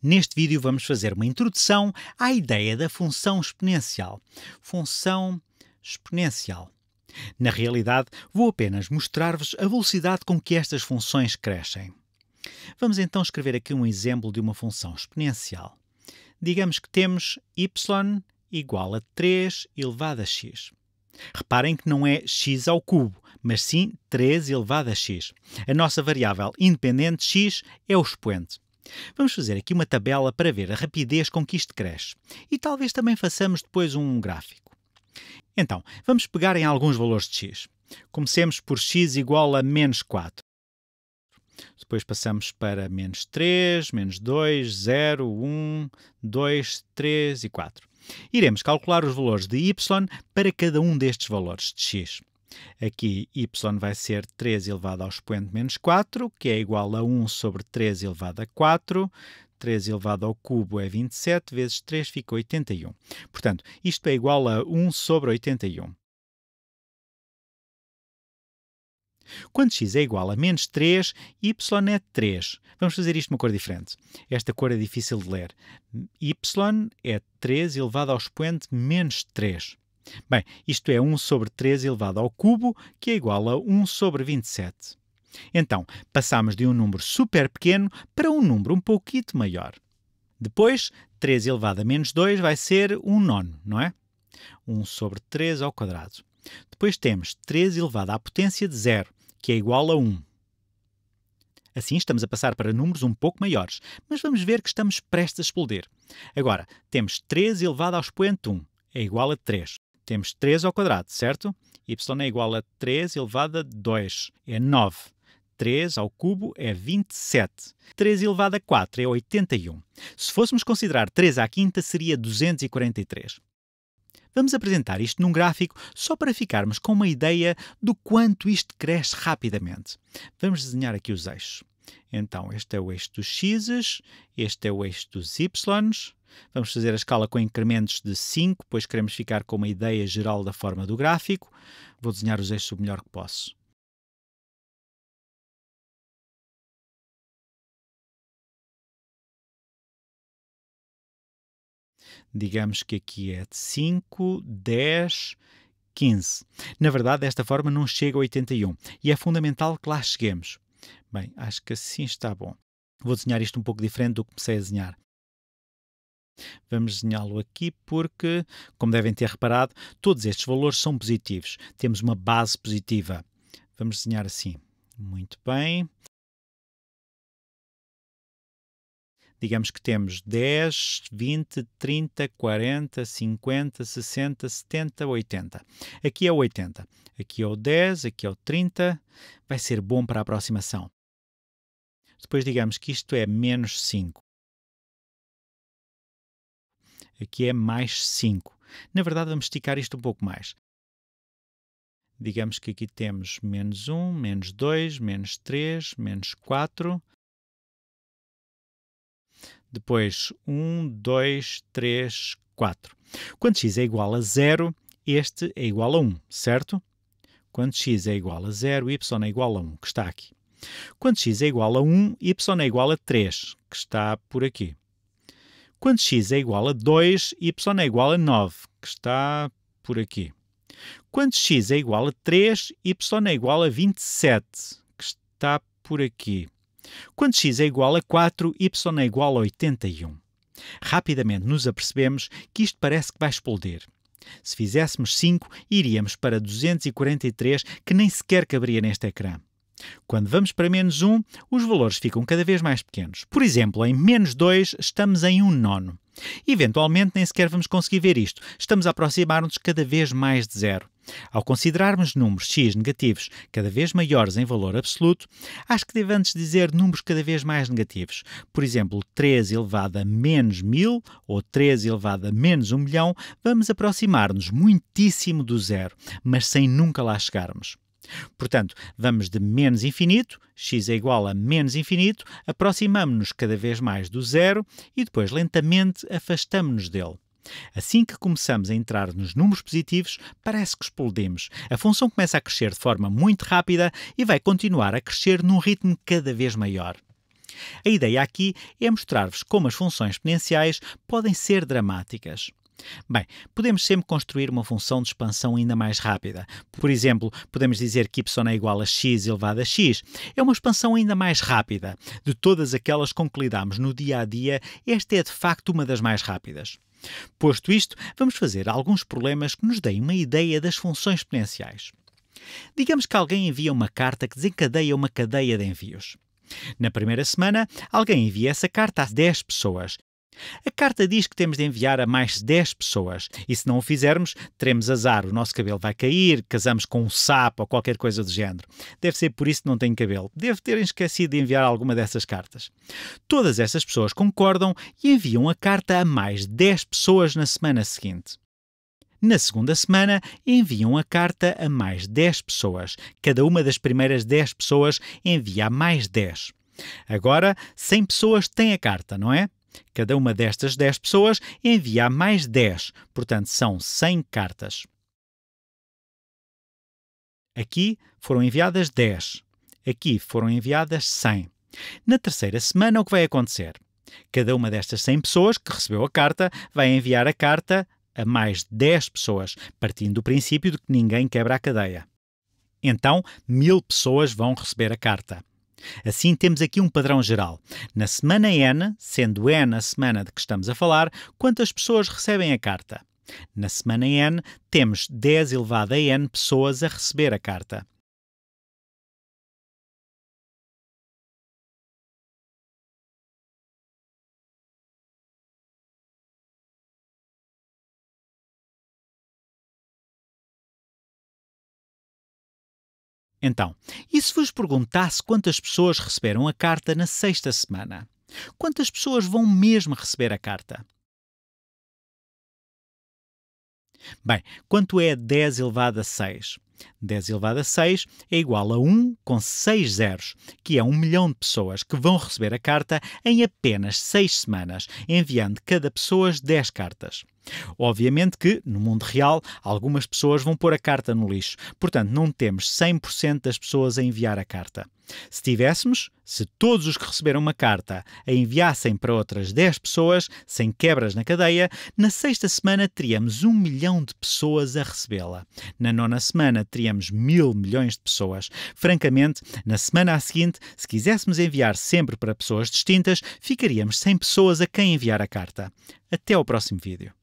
Neste vídeo vamos fazer uma introdução à ideia da função exponencial. Função exponencial. Na realidade, vou apenas mostrar-vos a velocidade com que estas funções crescem. Vamos então escrever aqui um exemplo de uma função exponencial. Digamos que temos y igual a 3 elevado a x. Reparem que não é x ao cubo, mas sim 3 elevado a x. A nossa variável independente x é o expoente. Vamos fazer aqui uma tabela para ver a rapidez com que isto cresce e talvez também façamos depois um gráfico. Então, vamos pegar em alguns valores de x. Comecemos por x igual a menos 4. Depois passamos para menos 3, menos 2, 0, 1, 2, 3 e 4. Iremos calcular os valores de y para cada um destes valores de x. Aqui y vai ser 3 elevado ao expoente menos 4, que é igual a 1 sobre 3 elevado a 4. 3 elevado ao cubo é 27, vezes 3 fica 81. Portanto, isto é igual a 1 sobre 81. Quando x é igual a menos 3, y é 3. Vamos fazer isto de uma cor diferente. Esta cor é difícil de ler. y é 3 elevado ao expoente menos 3. Bem, isto é 1 sobre 3 elevado ao cubo, que é igual a 1 sobre 27. Então, passamos de um número super pequeno para um número um pouquinho maior. Depois, 3 elevado a menos 2 vai ser 1 nono, não é? 1 sobre 3 ao quadrado. Depois temos 3 elevado à potência de zero, que é igual a 1. Assim, estamos a passar para números um pouco maiores, mas vamos ver que estamos prestes a explodir. Agora, temos 3 elevado ao expoente 1, é igual a 3. Temos 3 ao quadrado, certo? y é igual a 3 elevado a 2, é 9. 3 ao cubo é 27. 3 elevado a 4 é 81. Se fôssemos considerar 3 à quinta, seria 243. Vamos apresentar isto num gráfico só para ficarmos com uma ideia do quanto isto cresce rapidamente. Vamos desenhar aqui os eixos. Então, este é o eixo dos x, este é o eixo dos y. Vamos fazer a escala com incrementos de 5, pois queremos ficar com uma ideia geral da forma do gráfico. Vou desenhar os eixos o melhor que posso. Digamos que aqui é de 5, 10, 15. Na verdade, desta forma não chega a 81 e é fundamental que lá cheguemos. Bem, acho que assim está bom. Vou desenhar isto um pouco diferente do que comecei a desenhar. Vamos desenhá-lo aqui porque, como devem ter reparado, todos estes valores são positivos. Temos uma base positiva. Vamos desenhar assim. Muito bem. Digamos que temos 10, 20, 30, 40, 50, 60, 70, 80. Aqui é o 80. Aqui é o 10, aqui é o 30. Vai ser bom para a aproximação. Depois digamos que isto é menos 5. Aqui é mais 5. Na verdade, vamos esticar isto um pouco mais. Digamos que aqui temos menos 1, menos 2, menos 3, menos 4. Depois 1, 2, 3, 4. Quando x é igual a 0, este é igual a 1, certo? Quando x é igual a 0, y é igual a 1, que está aqui. Quando x é igual a 1, y é igual a 3, que está por aqui. Quando x é igual a 2, y é igual a 9, que está por aqui. Quando x é igual a 3, y é igual a 27, que está por aqui. Quando x é igual a 4, y é igual a 81. Rapidamente nos apercebemos que isto parece que vai explodir. Se fizéssemos 5, iríamos para 243, que nem sequer caberia neste ecrã. Quando vamos para menos 1, os valores ficam cada vez mais pequenos. Por exemplo, em menos 2 estamos em 1 nono. Eventualmente nem sequer vamos conseguir ver isto. Estamos a aproximar-nos cada vez mais de zero. Ao considerarmos números x negativos cada vez maiores em valor absoluto, acho que deve antes dizer números cada vez mais negativos. Por exemplo, 3 elevado a menos 1000 ou 3 elevado a menos 1 milhão, vamos aproximar-nos muitíssimo do zero, mas sem nunca lá chegarmos. Portanto, vamos de menos infinito, x é igual a menos infinito, aproximamos-nos cada vez mais do zero e depois lentamente afastamos-nos dele. Assim que começamos a entrar nos números positivos, parece que explodimos. A função começa a crescer de forma muito rápida e vai continuar a crescer num ritmo cada vez maior. A ideia aqui é mostrar-vos como as funções exponenciais podem ser dramáticas. Bem, podemos sempre construir uma função de expansão ainda mais rápida. Por exemplo, podemos dizer que y é igual a x elevado a x. É uma expansão ainda mais rápida. De todas aquelas com que lidamos no dia a dia, esta é de facto uma das mais rápidas. Posto isto, vamos fazer alguns problemas que nos deem uma ideia das funções exponenciais. Digamos que alguém envia uma carta que desencadeia uma cadeia de envios. Na primeira semana, alguém envia essa carta a 10 pessoas a carta diz que temos de enviar a mais 10 pessoas e, se não o fizermos, teremos azar. O nosso cabelo vai cair, casamos com um sapo ou qualquer coisa do género. Deve ser por isso que não tenho cabelo. Deve terem esquecido de enviar alguma dessas cartas. Todas essas pessoas concordam e enviam a carta a mais 10 pessoas na semana seguinte. Na segunda semana, enviam a carta a mais 10 pessoas. Cada uma das primeiras 10 pessoas envia a mais 10. Agora, 100 pessoas têm a carta, não é? Cada uma destas 10 pessoas envia mais 10, portanto são 100 cartas. Aqui foram enviadas 10. Aqui foram enviadas 100. Na terceira semana, o que vai acontecer? Cada uma destas 100 pessoas que recebeu a carta vai enviar a carta a mais 10 pessoas, partindo do princípio de que ninguém quebra a cadeia. Então, mil pessoas vão receber a carta. Assim, temos aqui um padrão geral. Na semana N, sendo N a semana de que estamos a falar, quantas pessoas recebem a carta? Na semana N, temos 10 elevado a N pessoas a receber a carta. Então, e se vos perguntasse quantas pessoas receberam a carta na sexta semana? Quantas pessoas vão mesmo receber a carta? Bem, quanto é 10 elevado a 6? 10 elevado a 6 é igual a 1 com 6 zeros, que é 1 milhão de pessoas que vão receber a carta em apenas 6 semanas, enviando cada pessoa 10 cartas. Obviamente que, no mundo real, algumas pessoas vão pôr a carta no lixo. Portanto, não temos 100% das pessoas a enviar a carta. Se tivéssemos, se todos os que receberam uma carta a enviassem para outras 10 pessoas, sem quebras na cadeia, na sexta semana teríamos um milhão de pessoas a recebê-la. Na nona semana teríamos mil milhões de pessoas. Francamente, na semana à seguinte, se quiséssemos enviar sempre para pessoas distintas, ficaríamos sem pessoas a quem enviar a carta. Até ao próximo vídeo.